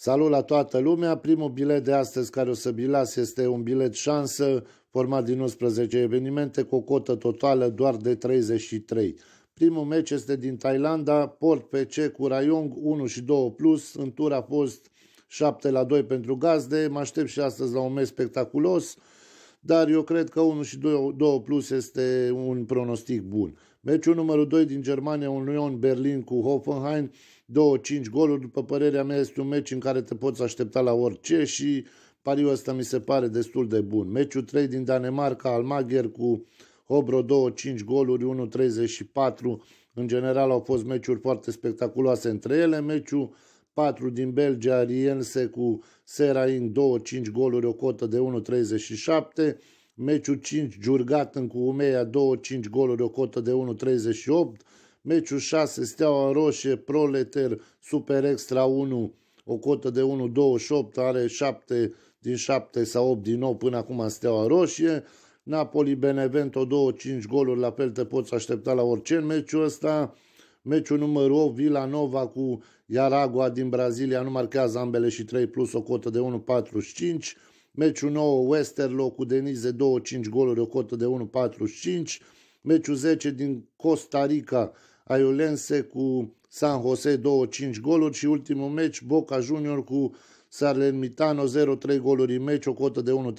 Salut la toată lumea! Primul bilet de astăzi care o să bilas este un bilet șansă format din 11 evenimente cu o cotă totală doar de 33. Primul meci este din Thailanda, Port PC cu Rayong 1 și 2 plus, în tur a fost 7 la 2 pentru gazde, mă aștept și astăzi la un meci spectaculos, dar eu cred că 1 și 2, 2 plus este un pronostic bun. Meciul numărul 2 din Germania, un Union Berlin cu Hoffenheim, 2-5 goluri. După părerea mea, este un meci în care te poți aștepta la orice și pariul ăsta mi se pare destul de bun. Meciul 3 din Danemarca, Almager cu Hobro 2-5 goluri, 1-34. În general au fost meciuri foarte spectaculoase între ele. Meciul 4 din Belgia, Riense cu Serain 2-5 goluri, o cotă de 1,37. Meciul 5, Giurgaten cu Umeia 2-5 goluri, o cotă de 1,38. Meciul 6, Steaua Roșie, Proleter, Super Extra 1, o cotă de 1,28, are 7 din 7 sau 8 din 9 până acum Steaua Roșie. Napoli, Benevento, 2-5 goluri la fel te poți aștepta la orice în meciul ăsta. Meciul numărul 8, Villanova cu Iaragua din Brazilia, nu marchează ambele și 3 plus o cotă de 1,45. Meciul 9, Westerlo cu Denize, 2-5 goluri, o cotă de 1,45. Meciul 10 din Costa Rica, Aiolense cu San Jose 2-5 goluri și ultimul meci Boca Junior cu Mitano, 0-3 goluri în meci, o cotă de 1